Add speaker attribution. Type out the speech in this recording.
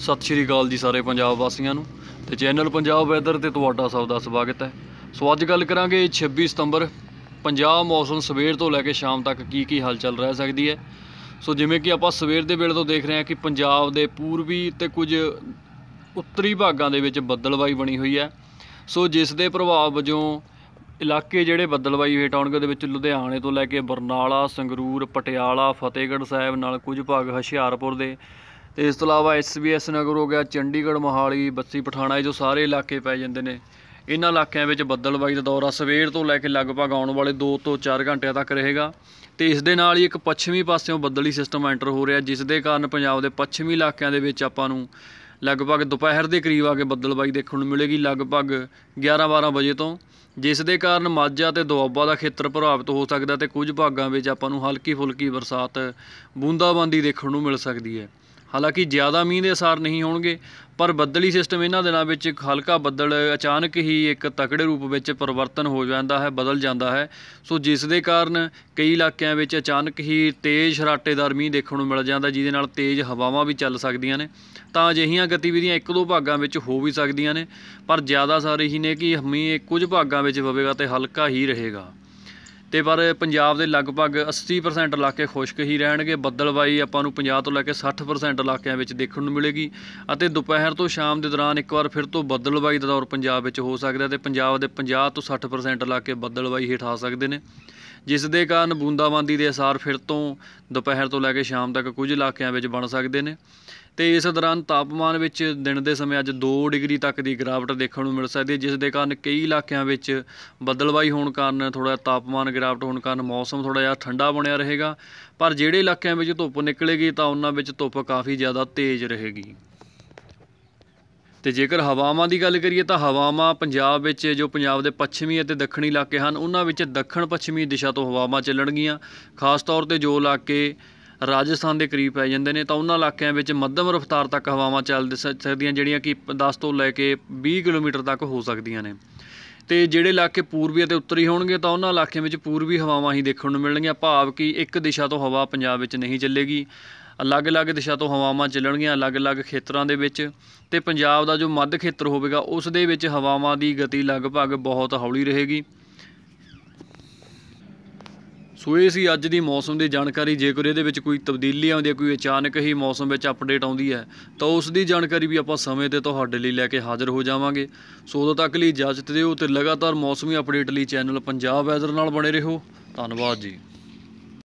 Speaker 1: ਸਤਿ ਸ਼੍ਰੀ ਅਕਾਲ ਜੀ ਸਾਰੇ ਪੰਜਾਬ ਵਾਸੀਆਂ ਨੂੰ ਤੇ ਚੈਨਲ ਪੰਜਾਬ ਵੈਦਰ ਤੇ ਤੁਹਾਡਾ ਸਭ ਦਾ ਸਵਾਗਤ ਹੈ ਸੋ ਅੱਜ ਗੱਲ ਕਰਾਂਗੇ 26 ਸਤੰਬਰ ਪੰਜਾਬ ਮੌਸਮ ਸਵੇਰ ਤੋਂ ਲੈ ਕੇ ਸ਼ਾਮ ਤੱਕ ਕੀ ਕੀ ਹਲਚਲ ਰਹਿ ਸਕਦੀ ਹੈ ਸੋ ਜਿਵੇਂ ਕਿ ਆਪਾਂ ਸਵੇਰ ਦੇ ਵੇਲੇ ਤੋਂ ਦੇਖ ਰਹੇ ਹਾਂ ਕਿ ਪੰਜਾਬ ਦੇ ਪੂਰਬੀ ਤੇ ਕੁਝ ਉੱਤਰੀ ਭਾਗਾਂ ਦੇ ਵਿੱਚ ਬੱਦਲਵਾਈ ਬਣੀ ਹੋਈ ਹੈ ਸੋ ਜਿਸ ਦੇ ਪ੍ਰਭਾਵ ਵਜੋਂ ਇਲਾਕੇ ਜਿਹੜੇ ਬੱਦਲਵਾਈ ਹੇਠ ਆਉਣਗੇ ਉਹਦੇ ਵਿੱਚ ਲੁਧਿਆਣੇ ਤੋਂ ਲੈ ਕੇ ਬਰਨਾਲਾ ਸੰਗਰੂਰ ਪਟਿਆਲਾ ਫਤਿਹਗੜ੍ਹ ਸਾਹਿਬ ਨਾਲ ਕੁਝ ਭਾਗ ਹਸ਼ਿਆਰਪੁਰ ਦੇ ਤੇ ਇਸ ਤੋਂ ਇਲਾਵਾ ਐਸਬੀਐਸ ਨਗਰ ਹੋ ਗਿਆ ਚੰਡੀਗੜ੍ਹ ਮੋਹਾਲੀ ਬੱਸੀ ਪਠਾਣਾ ਇਹ ਜੋ ਸਾਰੇ ਇਲਾਕੇ ਪੈ ਜਾਂਦੇ ਨੇ ਇਹਨਾਂ ਇਲਾਕਿਆਂ ਵਿੱਚ ਬੱਦਲਬਾਈ ਦਾ ਦੌਰਾ ਸਵੇਰ ਤੋਂ ਲੈ ਕੇ ਲਗਭਗ ਆਉਣ ਵਾਲੇ 2 ਤੋਂ 4 ਘੰਟਿਆਂ ਤੱਕ ਰਹੇਗਾ ਤੇ ਇਸ ਦੇ ਨਾਲ ਹੀ ਇੱਕ ਪੱਛਮੀ ਪਾਸਿਓਂ ਬੱਦਲੀ ਸਿਸਟਮ ਐਂਟਰ ਹੋ ਰਿਹਾ ਜਿਸ ਦੇ ਕਾਰਨ ਪੰਜਾਬ ਦੇ ਪੱਛਮੀ ਇਲਾਕਿਆਂ ਦੇ ਵਿੱਚ ਆਪਾਂ ਨੂੰ ਲਗਭਗ ਦੁਪਹਿਰ ਦੇ ਕਰੀਬ ਆ ਕੇ ਬੱਦਲਬਾਈ ਦੇਖਣ ਨੂੰ ਮਿਲੇਗੀ ਲਗਭਗ 11-12 ਵਜੇ ਤੋਂ ਜਿਸ ਦੇ ਕਾਰਨ ਮਾਝਾ ਤੇ ਦੁਆਬਾ ਦਾ ਖੇਤਰ ਪ੍ਰਭਾਵਿਤ ਹੋ ਸਕਦਾ ਤੇ ਕੁਝ ਭਾਗਾਂ ਵਿੱਚ ਆਪਾਂ ਨੂੰ ਹਲਕੀ ਫੁਲਕੀ ਬਰਸਾਤ ਬੂੰਦਾਬਾਂਦੀ ਦੇਖਣ ਨੂੰ ਮਿਲ ਸਕਦੀ ਹੈ ਹਾਲਾਂਕਿ ਜ਼ਿਆਦਾ ਮੀਂਹ ਦੇ ਅਸਰ ਨਹੀਂ ਹੋਣਗੇ ਪਰ ਬੱਦਲੀ ਸਿਸਟਮ ਇਹਨਾਂ ਦਿਨਾਂ ਵਿੱਚ ਇੱਕ ਹਲਕਾ ਬੱਦਲ ਅਚਾਨਕ ਹੀ ਇੱਕ ਤਕੜੇ ਰੂਪ ਵਿੱਚ ਪਰਿਵਰਤਨ ਹੋ ਜਾਂਦਾ ਹੈ ਬਦਲ ਜਾਂਦਾ ਹੈ ਸੋ ਜਿਸ ਦੇ ਕਾਰਨ ਕਈ ਇਲਾਕਿਆਂ ਵਿੱਚ ਅਚਾਨਕ ਹੀ ਤੇਜ਼ ਸ਼ਰਾਟੇਦਾਰ ਮੀਂਹ ਦੇਖਣ ਨੂੰ ਮਿਲ ਜਾਂਦਾ ਜਿਹਦੇ ਨਾਲ ਤੇਜ਼ ਹਵਾਵਾਂ ਵੀ ਚੱਲ ਸਕਦੀਆਂ ਨੇ ਤਾਂ ਅਜਿਹੀਆਂ ਗਤੀਵਿਧੀਆਂ ਇੱਕ ਦੋ ਭਾਗਾਂ ਵਿੱਚ ਹੋ ਵੀ ਸਕਦੀਆਂ ਨੇ ਪਰ ਜ਼ਿਆਦਾ ਸਾਰੇ ਹੀ ਨੇ ਕਿ ਮੀਂਹ ਕੁਝ ਭਾਗਾਂ ਵਿੱਚ ਪਵੇਗਾ ਤੇ ਹਲਕਾ ਹੀ ਰਹੇਗਾ ਤੇ ਪਰ ਪੰਜਾਬ ਦੇ ਲਗਭਗ 80% ਇਲਾਕੇ ਖੁਸ਼ਕ ਹੀ ਰਹਿਣਗੇ ਬੱਦਲਬਾਈ ਆਪਾਂ ਨੂੰ 50 ਤੋਂ ਲੈ ਕੇ 60% ਇਲਾਕਿਆਂ ਵਿੱਚ ਦੇਖਣ ਨੂੰ ਮਿਲੇਗੀ ਅਤੇ ਦੁਪਹਿਰ ਤੋਂ ਸ਼ਾਮ ਦੇ ਦੌਰਾਨ ਇੱਕ ਵਾਰ ਫਿਰ ਤੋਂ ਬੱਦਲਬਾਈ ਦਾ ਦੌਰ ਪੰਜਾਬ ਵਿੱਚ ਹੋ ਸਕਦਾ ਤੇ ਪੰਜਾਬ ਦੇ 50 ਤੋਂ 60% ਇਲਾਕੇ ਬੱਦਲਬਾਈ ਹੇਠ ਆ ਸਕਦੇ ਨੇ ਜਿਸ ਦੇ ਕਾਰਨ ਬੂੰਦਾਬਾਂਦੀ ਦੇ ਅਸਰ ਫਿਰ ਤੋਂ ਦੁਪਹਿਰ ਤੋਂ ਲੈ ਕੇ ਸ਼ਾਮ ਤੱਕ ਕੁਝ ਇਲਾਕਿਆਂ ਵਿੱਚ ਬਣ ਸਕਦੇ ਨੇ ਤੇ ਇਸ ਦੌਰਾਨ ਤਾਪਮਾਨ ਵਿੱਚ ਦਿਨ ਦੇ ਸਮੇਂ ਅੱਜ 2 ਡਿਗਰੀ ਤੱਕ ਦੀ ਗਿਰਾਵਟ ਦੇਖਣ ਨੂੰ ਮਿਲ ਸਕਦੀ ਹੈ ਜਿਸ ਦੇ ਕਾਰਨ ਕਈ ਇਲਾਕਿਆਂ ਵਿੱਚ ਬੱਦਲਬਾਈ ਹੋਣ ਕਾਰਨ ਥੋੜਾ ਤਾਪਮਾਨ ਗਿਰਾਵਟ ਹੋਣ ਕਾਰਨ ਮੌਸਮ ਥੋੜਾ ਜਿਹਾ ਠੰਡਾ ਬਣਿਆ ਰਹੇਗਾ ਪਰ ਜਿਹੜੇ ਇਲਾਕਿਆਂ ਵਿੱਚ ਧੁੱਪ ਨਿਕਲੇਗੀ ਤਾਂ ਉਹਨਾਂ ਵਿੱਚ ਧੁੱਪ ਕਾਫੀ ਜ਼ਿਆਦਾ ਤੇਜ਼ ਰਹੇਗੀ ਤੇ ਜੇਕਰ ਹਵਾਵਾਂ ਦੀ ਗੱਲ ਕਰੀਏ ਤਾਂ ਹਵਾਵਾਂ ਪੰਜਾਬ ਵਿੱਚ ਜੋ ਪੰਜਾਬ ਦੇ ਪੱਛਮੀ ਅਤੇ ਦੱਖਣੀ ਇਲਾਕੇ ਹਨ ਉਹਨਾਂ ਵਿੱਚ ਦੱਖਣ ਪੱਛਮੀ ਦਿਸ਼ਾ ਤੋਂ ਹਵਾਵਾਂ ਚੱਲਣਗੀਆਂ ਖਾਸ ਤੌਰ ਤੇ ਜੋ ਇਲਾਕੇ ਰਾਜਸਥਾਨ ਦੇ ਕਰੀਬ ਪੈ ਜਾਂਦੇ ਨੇ ਤਾਂ ਉਹਨਾਂ ਇਲਾਕਿਆਂ ਵਿੱਚ ਮੱਧਮ ਰਫ਼ਤਾਰ ਤੱਕ ਹਵਾਵਾਂ ਚੱਲ ਸਕਦੀਆਂ ਜਿਹੜੀਆਂ ਕਿ 10 ਤੋਂ ਲੈ ਕੇ 20 ਕਿਲੋਮੀਟਰ ਤੱਕ ਹੋ ਸਕਦੀਆਂ ਨੇ ਤੇ ਜਿਹੜੇ ਇਲਾਕੇ ਪੂਰਬੀ ਅਤੇ ਉੱਤਰੀ ਹੋਣਗੇ ਤਾਂ ਉਹਨਾਂ ਇਲਾਕਿਆਂ ਵਿੱਚ ਪੂਰਬੀ ਹਵਾਵਾਂ ਹੀ ਦੇਖਣ ਨੂੰ ਮਿਲਣਗੀਆਂ ਭਾਵ ਕਿ ਇੱਕ ਦਿਸ਼ਾ ਤੋਂ ਹਵਾ ਪੰਜਾਬ ਵਿੱਚ ਨਹੀਂ ਚੱਲੇਗੀ ਅਲੱਗ-ਅਲੱਗ ਦਿਸ਼ਾ ਤੋਂ ਹਵਾਵਾਂ ਚੱਲਣਗੀਆਂ ਅਲੱਗ-ਅਲੱਗ ਖੇਤਰਾਂ ਦੇ ਵਿੱਚ ਤੇ ਪੰਜਾਬ ਦਾ ਜੋ ਮੱਧ ਖੇਤਰ ਹੋਵੇਗਾ ਉਸ ਦੇ ਵਿੱਚ ਹਵਾਵਾਂ ਦੀ ਗਤੀ ਲਗਭਗ ਬਹੁਤ ਹੌਲੀ ਰਹੇਗੀ ਸੋ ਇਹ ਸੀ ਅੱਜ ਦੀ ਮੌਸਮ ਦੀ ਜਾਣਕਾਰੀ ਜੇਕਰ ਇਹਦੇ ਵਿੱਚ ਕੋਈ ਤਬਦੀਲੀ ਆਉਂਦੀ ਹੈ ਕੋਈ ਅਚਾਨਕ ਹੀ ਮੌਸਮ ਵਿੱਚ ਅਪਡੇਟ ਆਉਂਦੀ ਹੈ ਤਾਂ ਉਸ ਦੀ ਜਾਣਕਾਰੀ ਵੀ ਆਪਾਂ ਸਮੇਂ ਤੇ ਤੁਹਾਡੇ ਲਈ ਲੈ ਕੇ ਹਾਜ਼ਰ ਹੋ ਜਾਵਾਂਗੇ ਸੋ ਉਦੋਂ ਤੱਕ ਲਈ ਇਜਾਜ਼ਤ ਦਿਓ ਤੇ ਲਗਾਤਾਰ ਮੌਸਮੀ ਅਪਡੇਟ ਲਈ ਚੈਨਲ ਪੰਜਾਬ ਵੈਦਰ ਨਾਲ ਬਣੇ ਰਹੋ ਧੰਨਵਾਦ ਜੀ